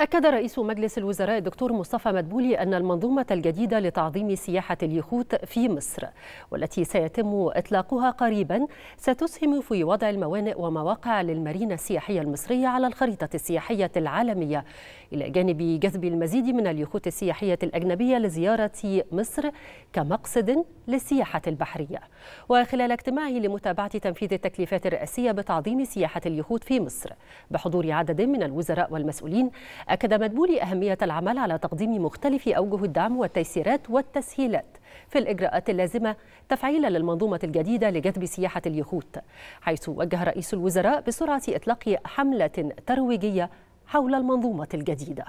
أكد رئيس مجلس الوزراء الدكتور مصطفى مدبولي أن المنظومة الجديدة لتعظيم سياحة اليخوت في مصر والتي سيتم إطلاقها قريبا ستسهم في وضع الموانئ ومواقع للمارينا السياحية المصرية على الخريطة السياحية العالمية إلى جانب جذب المزيد من اليخوت السياحية الأجنبية لزيارة مصر كمقصد للسياحة البحرية وخلال اجتماعه لمتابعة تنفيذ التكليفات الرئاسية بتعظيم سياحة اليخوت في مصر بحضور عدد من الوزراء والمسؤولين أكد مدبولي أهمية العمل على تقديم مختلف أوجه الدعم والتيسيرات والتسهيلات في الإجراءات اللازمة تفعيلا للمنظومة الجديدة لجذب سياحة اليخوت حيث وجه رئيس الوزراء بسرعة إطلاق حملة ترويجية حول المنظومة الجديدة